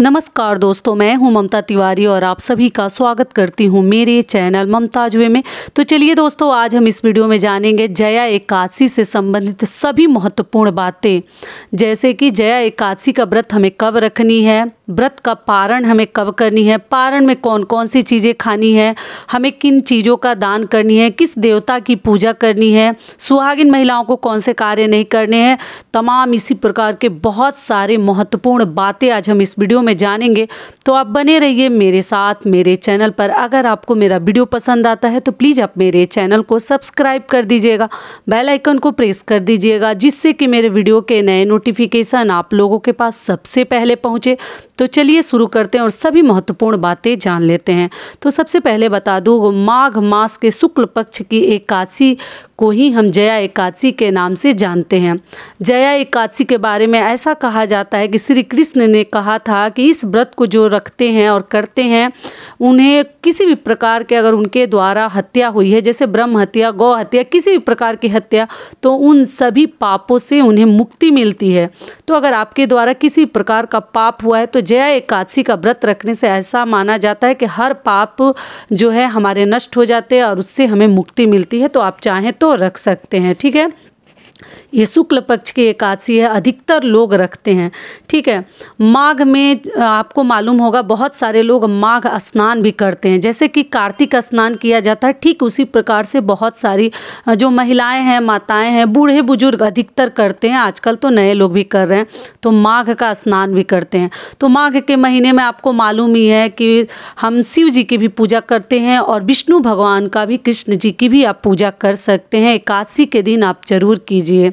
नमस्कार दोस्तों मैं हूं ममता तिवारी और आप सभी का स्वागत करती हूं मेरे चैनल जुए में तो चलिए दोस्तों आज हम इस वीडियो में जानेंगे जया एकादशी से संबंधित सभी महत्वपूर्ण बातें जैसे कि जया एकादशी का व्रत हमें कब रखनी है व्रत का पारण हमें कब करनी है पारण में कौन कौन सी चीज़ें खानी है हमें किन चीज़ों का दान करनी है किस देवता की पूजा करनी है सुहागिन महिलाओं को कौन से कार्य नहीं करने हैं तमाम इसी प्रकार के बहुत सारे महत्वपूर्ण बातें आज हम इस वीडियो में जानेंगे तो आप बने रहिए मेरे साथ मेरे चैनल पर अगर आपको मेरा वीडियो पसंद आता है तो प्लीज़ आप मेरे चैनल को सब्सक्राइब कर दीजिएगा बेलाइकन को प्रेस कर दीजिएगा जिससे कि मेरे वीडियो के नए नोटिफिकेशन आप लोगों के पास सबसे पहले पहुँचे तो चलिए शुरू करते हैं और सभी महत्वपूर्ण बातें जान लेते हैं तो सबसे पहले बता दूँ माघ मास के शुक्ल पक्ष की एकादशी को ही हम जया एकादशी के नाम से जानते हैं जया एकादशी के बारे में ऐसा कहा जाता है कि श्री कृष्ण ने कहा था कि इस व्रत को जो रखते हैं और करते हैं उन्हें किसी भी प्रकार के अगर उनके द्वारा हत्या हुई है जैसे ब्रह्म हत्या गौ हत्या किसी भी प्रकार की हत्या तो उन सभी पापों से उन्हें मुक्ति मिलती है तो अगर आपके द्वारा किसी प्रकार का पाप हुआ है तो जया एकादशी का व्रत रखने से ऐसा माना जाता है कि हर पाप जो है हमारे नष्ट हो जाते हैं और उससे हमें मुक्ति मिलती है तो आप चाहें तो रख सकते हैं ठीक है ये शुक्ल पक्ष की एकादशी है अधिकतर लोग रखते हैं ठीक है माघ में आपको मालूम होगा बहुत सारे लोग माघ स्नान भी करते हैं जैसे कि कार्तिक स्नान किया जाता है ठीक उसी प्रकार से बहुत सारी जो महिलाएं हैं माताएं हैं बूढ़े बुजुर्ग अधिकतर करते हैं आजकल तो नए लोग भी कर रहे हैं तो माघ का स्नान भी करते हैं तो माघ के महीने में आपको मालूम ही है कि हम शिव जी की भी पूजा करते हैं और विष्णु भगवान का भी कृष्ण जी की भी आप पूजा कर सकते हैं एकादशी के दिन आप जरूर कीजिए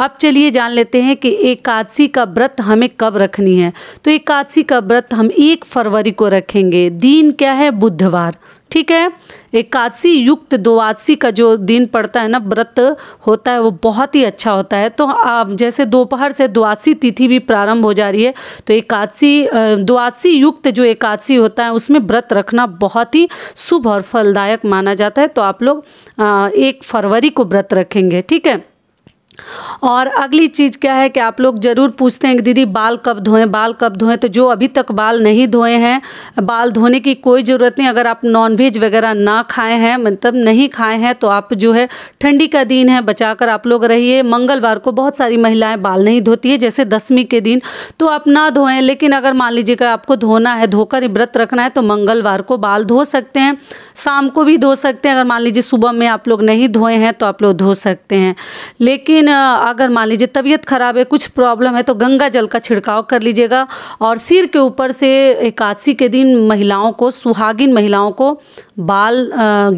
अब चलिए जान लेते हैं कि एकादशी का व्रत हमें कब रखनी है तो एकादशी का व्रत हम एक फरवरी को रखेंगे दिन क्या है बुधवार ठीक है एकादशी युक्त द्वादशी का जो दिन पड़ता है ना व्रत होता है वो बहुत ही अच्छा होता है तो आप जैसे दोपहर से द्वादशी तिथि भी प्रारंभ हो जा रही है तो एकादशी द्वादशी युक्त जो एकादशी होता है उसमें व्रत रखना बहुत ही शुभ और फलदायक माना जाता है तो आप लोग एक फरवरी को व्रत रखेंगे ठीक है और अगली चीज़ क्या है कि आप लोग ज़रूर पूछते हैं कि दीदी बाल कब धोएं बाल कब धोएं तो जो अभी तक बाल नहीं धोए हैं बाल धोने की कोई ज़रूरत नहीं अगर आप नॉनवेज वगैरह ना खाए हैं मतलब नहीं खाए हैं तो आप जो है ठंडी का दिन है बचा कर आप लोग रहिए मंगलवार को बहुत सारी महिलाएं बाल नहीं धोती है जैसे दसवीं के दिन तो आप ना धोएं लेकिन अगर मान लीजिएगा आपको धोना है धोकर व्रत रखना है तो मंगलवार को बाल धो सकते हैं शाम को भी धो सकते हैं अगर मान लीजिए सुबह में आप लोग नहीं धोए हैं तो आप लोग धो सकते हैं लेकिन लेकिन अगर मान लीजिए तबीयत खराब है कुछ प्रॉब्लम है तो गंगा जल का छिड़काव कर लीजिएगा और सिर के ऊपर से एकादशी के दिन महिलाओं को सुहागिन महिलाओं को बाल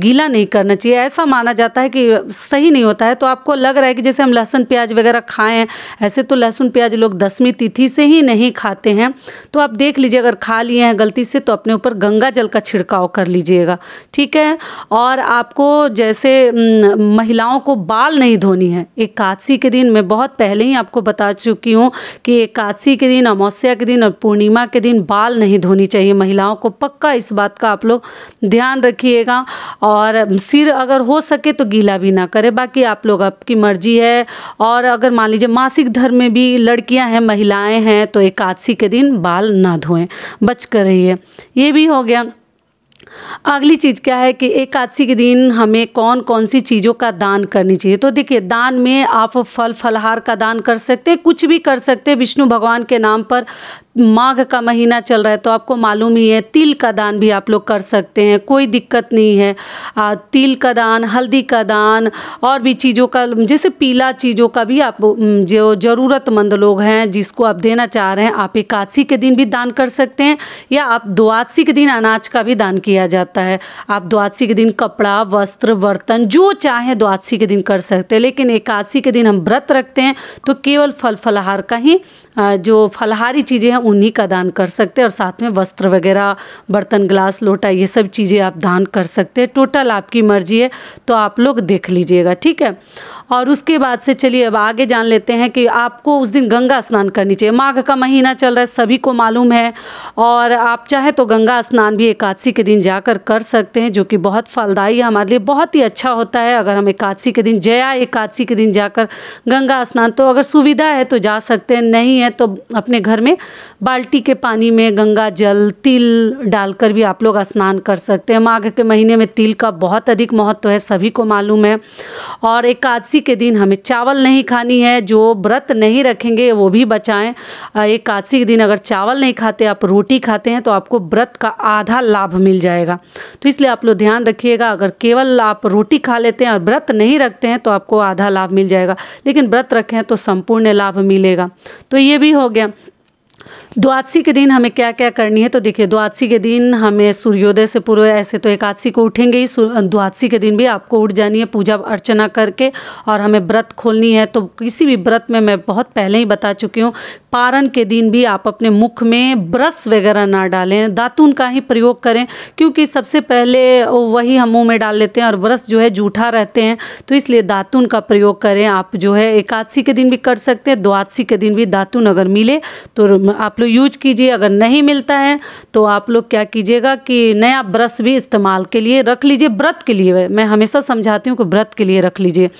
गीला नहीं करना चाहिए ऐसा माना जाता है कि सही नहीं होता है तो आपको लग रहा है कि जैसे हम लहसुन प्याज वगैरह खाएं ऐसे तो लहसुन प्याज लोग दसवीं तिथि से ही नहीं खाते हैं तो आप देख लीजिए अगर खा लिए हैं गलती से तो अपने ऊपर गंगा जल का छिड़काव कर लीजिएगा ठीक है और आपको जैसे महिलाओं को बाल नहीं धोनी है एक एकादशी के दिन मैं बहुत पहले ही आपको बता चुकी हूँ कि एकादशी के दिन अमावस्या के दिन और पूर्णिमा के दिन बाल नहीं धोनी चाहिए महिलाओं को पक्का इस बात का आप लोग ध्यान रखिएगा और सिर अगर हो सके तो गीला भी ना करें बाकी आप लोग आपकी मर्जी है और अगर मान लीजिए मासिक धर्म में भी लड़कियां हैं महिलाएं हैं तो एकादशी के दिन बाल ना धोएं बच कर रहिए ये भी हो गया अगली चीज़ क्या है कि एकादशी के दिन हमें कौन कौन सी चीज़ों का दान करनी चाहिए तो देखिए दान में आप फल फलहार का दान कर सकते हैं कुछ भी कर सकते हैं विष्णु भगवान के नाम पर माघ का महीना चल रहा है तो आपको मालूम ही है तिल का दान भी आप लोग कर सकते हैं कोई दिक्कत नहीं है आ, तिल का दान हल्दी का दान और भी चीज़ों का जैसे पीला चीज़ों का भी आप जो ज़रूरतमंद लोग हैं जिसको आप देना चाह रहे हैं आप एकादशी के दिन भी दान कर सकते हैं या आप द्वादशी के दिन अनाज का भी दान किया किया जाता है आप द्वादशी के दिन कपड़ा वस्त्र बर्तन जो चाहे द्वादशी के दिन कर सकते हैं लेकिन एकादशी के दिन हम व्रत रखते हैं तो केवल फल फलाहार का ही जो फलाहारी चीज़ें हैं उन्हीं का दान कर सकते हैं और साथ में वस्त्र वगैरह बर्तन ग्लास लोटा ये सब चीज़ें आप दान कर सकते हैं टोटल आपकी मर्जी है तो आप लोग देख लीजिएगा ठीक है और उसके बाद से चलिए अब आगे जान लेते हैं कि आपको उस दिन गंगा स्नान करनी चाहिए माघ का महीना चल रहा है सभी को मालूम है और आप चाहे तो गंगा स्नान भी एकादशी के दिन जाकर कर सकते हैं जो कि बहुत फलदायी है हमारे लिए बहुत ही अच्छा होता है अगर हम एकादशी के दिन जया एकादशी के दिन जाकर गंगा स्नान तो अगर सुविधा है तो जा सकते हैं नहीं है तो अपने घर में बाल्टी के पानी में गंगा जल तिल डालकर भी आप लोग स्नान कर सकते हैं माघ के महीने में तिल का बहुत अधिक महत्व है सभी को मालूम है और एकादशी एकादशी के दिन हमें चावल नहीं खानी है जो व्रत नहीं रखेंगे वो भी बचाएं एकादशी के दिन अगर चावल नहीं खाते आप रोटी खाते हैं तो आपको व्रत का आधा लाभ मिल जाएगा तो इसलिए आप लोग ध्यान रखिएगा अगर केवल आप रोटी खा लेते हैं और व्रत नहीं रखते हैं तो आपको आधा लाभ मिल जाएगा लेकिन व्रत रखें तो संपूर्ण लाभ मिलेगा तो ये भी हो गया द्वादशी के दिन हमें क्या क्या करनी है तो देखिए द्वादशी के दिन हमें सूर्योदय से पूर्व ऐसे तो एकादशी को उठेंगे ही द्वादशी के दिन भी आपको उठ जानी है पूजा अर्चना करके और हमें व्रत खोलनी है तो किसी भी व्रत में मैं बहुत पहले ही बता चुकी हूँ पारण के दिन भी आप अपने मुख में ब्रश वगैरह ना डालें दातून का ही प्रयोग करें क्योंकि सबसे पहले वही हम मुँह में डाल लेते हैं और ब्रश जो है जूठा रहते हैं तो इसलिए दातून का प्रयोग करें आप जो है एकादशी के दिन भी कर सकते हैं द्वादशी के दिन भी दातून अगर मिले तो आप लोग तो यूज कीजिए अगर नहीं मिलता है तो आप लोग क्या कीजिएगा कि नया ब्रश भी इस्तेमाल के लिए रख लीजिए व्रत के लिए मैं हमेशा समझाती हूँ कि व्रत के लिए रख लीजिए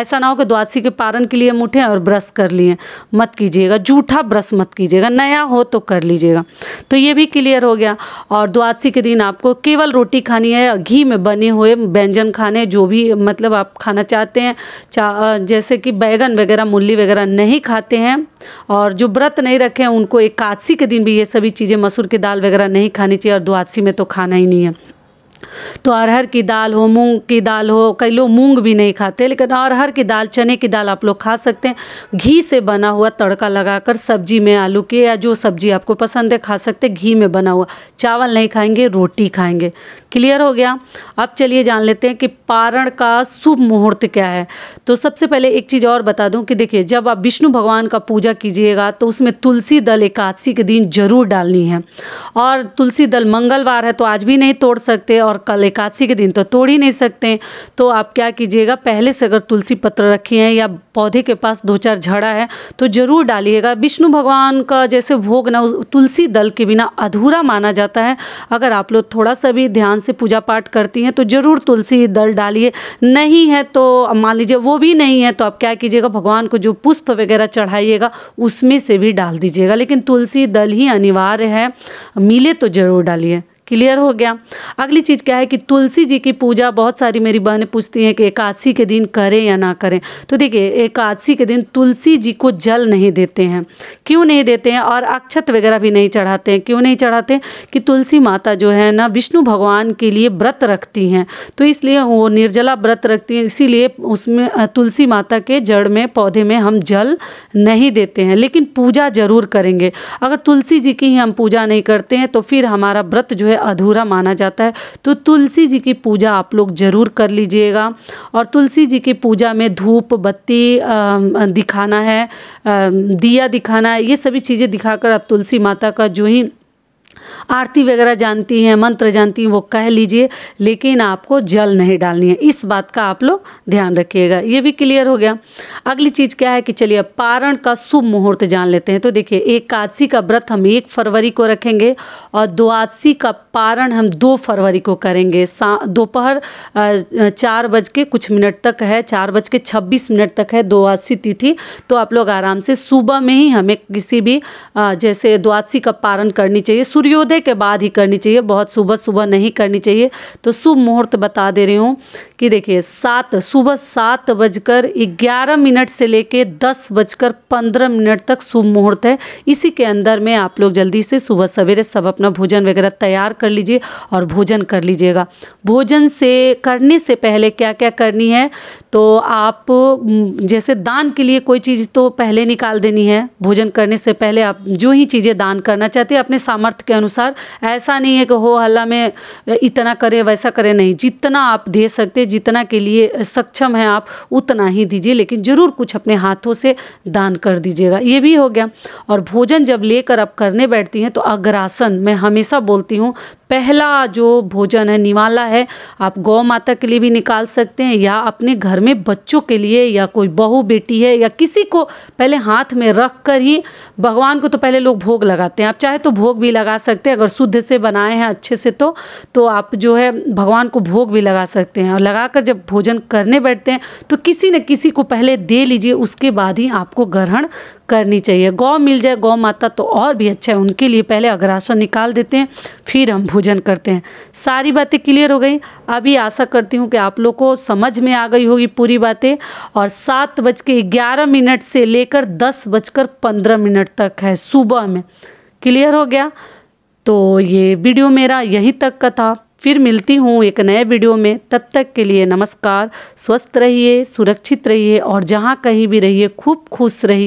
ऐसा ना हो कि द्वादशी के पारण के लिए मुठे और ब्रश कर लिए मत कीजिएगा जूठा ब्रश मत कीजिएगा नया हो तो कर लीजिएगा तो ये भी क्लियर हो गया और द्वादशी के दिन आपको केवल रोटी खानी है घी में बने हुए व्यंजन खाने जो भी मतलब आप खाना चाहते हैं चा, जैसे कि बैगन वगैरह मूली वगैरह नहीं खाते हैं और जो व्रत नहीं रखे हैं उनको एकादशी के दिन भी ये सभी चीज़ें मसूर की दाल वगैरह नहीं खानी चाहिए और द्वादशी में तो खाना ही नहीं है तो अरहर की दाल हो मूंग की दाल हो कई लोग मूंग भी नहीं खाते लेकिन अरहर की दाल चने की दाल आप लोग खा सकते हैं घी से बना हुआ तड़का लगाकर सब्जी में आलू के या जो सब्जी आपको पसंद है खा सकते घी में बना हुआ चावल नहीं खाएंगे रोटी खाएंगे क्लियर हो गया अब चलिए जान लेते हैं कि पारण का शुभ मुहूर्त क्या है तो सबसे पहले एक चीज़ और बता दूँ कि देखिए जब आप विष्णु भगवान का पूजा कीजिएगा तो उसमें तुलसी दल एकादशी के दिन जरूर डालनी है और तुलसी दल मंगलवार है तो आज भी नहीं तोड़ सकते और कल एकादशी के दिन तो तोड़ ही नहीं सकते तो आप क्या कीजिएगा पहले से अगर तुलसी पत्र रखे हैं या पौधे के पास दो चार झड़ा है तो ज़रूर डालिएगा विष्णु भगवान का जैसे भोग ना तुलसी दल के बिना अधूरा माना जाता है अगर आप लोग थोड़ा सा भी ध्यान से पूजा पाठ करती हैं तो ज़रूर तुलसी दल डालिए नहीं है तो मान लीजिए वो भी नहीं है तो आप क्या कीजिएगा भगवान को जो पुष्प वगैरह चढ़ाइएगा उसमें से भी डाल दीजिएगा लेकिन तुलसी दल ही अनिवार्य है मिले तो ज़रूर डालिए क्लियर हो गया अगली चीज़ क्या है कि तुलसी जी की पूजा बहुत सारी मेरी बहनें पूछती हैं कि एकादशी के दिन करें या ना करें तो देखिए एकादशी के दिन तुलसी जी को जल नहीं देते हैं क्यों नहीं देते हैं और अक्षत वगैरह भी नहीं चढ़ाते हैं क्यों नहीं चढ़ाते कि तुलसी माता जो है ना विष्णु भगवान के लिए व्रत रखती हैं तो इसलिए वो निर्जला व्रत रखती हैं इसीलिए उसमें तुलसी माता के जड़ में पौधे में हम जल नहीं देते हैं लेकिन पूजा ज़रूर करेंगे अगर तुलसी जी की ही हम पूजा नहीं करते हैं तो फिर हमारा व्रत जो है है अधूरा माना जाता है तो तुलसी जी की पूजा आप लोग ज़रूर कर लीजिएगा और तुलसी जी की पूजा में धूप बत्ती दिखाना है दिया दिखाना है ये सभी चीज़ें दिखाकर आप तुलसी माता का जो ही आरती वगैरह जानती हैं मंत्र जानती हैं वो कह लीजिए लेकिन आपको जल नहीं डालनी है इस बात का आप लोग ध्यान रखिएगा ये भी क्लियर हो गया अगली चीज़ क्या है कि चलिए अब पारण का शुभ मुहूर्त जान लेते हैं तो देखिए एकादशी का व्रत हम एक फरवरी को रखेंगे और द्वादशी का पारण हम दो फरवरी को करेंगे दोपहर चार बज के कुछ मिनट तक है चार बज के छब्बीस मिनट तक है द्वादशी तिथि तो आप लोग आराम से सुबह में ही हमें किसी भी जैसे द्वादशी का पारण करनी चाहिए सूर्य सूर्योदय के बाद ही करनी चाहिए बहुत सुबह सुबह नहीं करनी चाहिए तो शुभ मुहूर्त बता दे रही हूँ कि देखिए सात सुबह सात बजकर ग्यारह मिनट से लेके दस बजकर पंद्रह मिनट तक शुभ मुहूर्त है इसी के अंदर में आप लोग जल्दी से सुबह सवेरे सब अपना भोजन वगैरह तैयार कर लीजिए और भोजन कर लीजिएगा भोजन से करने से पहले क्या क्या करनी है तो आप जैसे दान के लिए कोई चीज़ तो पहले निकाल देनी है भोजन करने से पहले आप जो ही चीज़ें दान करना चाहते हैं अपने सामर्थ्य के अनुसार ऐसा नहीं है कि हो हल्ला में इतना करें वैसा करें नहीं जितना आप दे सकते जितना के लिए सक्षम हैं आप उतना ही दीजिए लेकिन ज़रूर कुछ अपने हाथों से दान कर दीजिएगा ये भी हो गया और भोजन जब लेकर आप करने बैठती हैं तो अग्रासन मैं हमेशा बोलती हूँ पहला जो भोजन है निवाला है आप गौ माता के लिए भी निकाल सकते हैं या अपने घर में बच्चों के लिए या कोई बहू बेटी है या किसी को पहले हाथ में रख कर ही भगवान को तो पहले लोग भोग लगाते हैं आप चाहे तो भोग भी लगा सकते हैं अगर शुद्ध से बनाए हैं अच्छे से तो तो आप जो है भगवान को भोग भी लगा सकते हैं और लगा कर जब भोजन करने बैठते हैं तो किसी न किसी को पहले दे लीजिए उसके बाद ही आपको ग्रहण करनी चाहिए गौ मिल जाए गौ माता तो और भी अच्छा है उनके लिए पहले अग्रासन निकाल देते हैं फिर हम भोजन करते हैं सारी बातें क्लियर हो गई अभी आशा करती हूँ कि आप लोग को समझ में आ गई होगी पूरी बातें और सात बज के ग्यारह मिनट से लेकर दस बजकर पंद्रह मिनट तक है सुबह में क्लियर हो गया तो ये वीडियो मेरा यहीं तक का था फिर मिलती हूँ एक नए वीडियो में तब तक के लिए नमस्कार स्वस्थ रहिए सुरक्षित रहिए और जहाँ कहीं भी रहिए खूब खुश रहिए